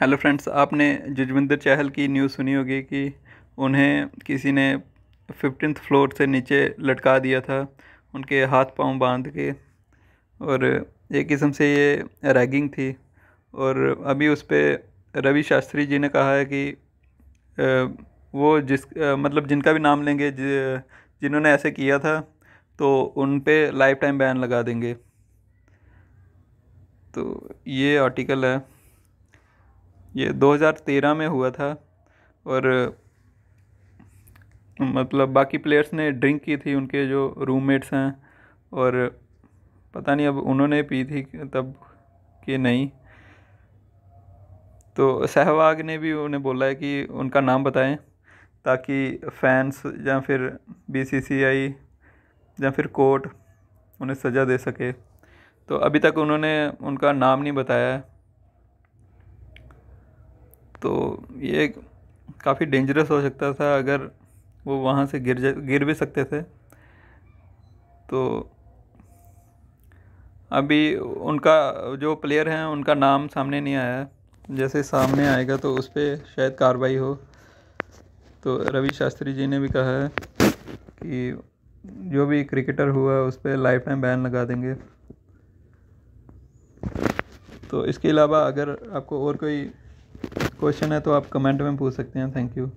hello friends आपने जजविंदर चहल की news सुनी होगी कि उन्हें किसी ने फिफ्टीन फ्लोर से नीचे लटका दिया था उनके हाथ पांव बांध के और एक किस्म से ये रैगिंग थी और अभी उस पर रवि शास्त्री जी ने कहा है कि वो जिस मतलब जिनका भी नाम लेंगे जिन्होंने ऐसे किया था तो उन पर लाइफ टाइम बैन लगा देंगे तो ये आर्टिकल है ये 2013 में हुआ था और मतलब बाकी प्लेयर्स ने ड्रिंक की थी उनके जो रूममेट्स हैं और पता नहीं अब उन्होंने पी थी तब कि नहीं तो सहवाग ने भी उन्हें बोला है कि उनका नाम बताएं ताकि फैंस या फिर बीसीसीआई या फिर कोर्ट उन्हें सज़ा दे सके तो अभी तक उन्होंने उनका नाम नहीं बताया है तो ये काफ़ी डेंजरस हो सकता था अगर वो वहाँ से गिर जा गिर भी सकते थे तो अभी उनका जो प्लेयर हैं उनका नाम सामने नहीं आया है जैसे सामने आएगा तो उस पर शायद कार्रवाई हो तो रवि शास्त्री जी ने भी कहा है कि जो भी क्रिकेटर हुआ उस पर लाइफ टाइम बैन लगा देंगे तो इसके अलावा अगर आपको और कोई क्वेश्चन है तो आप कमेंट में पूछ सकते हैं थैंक यू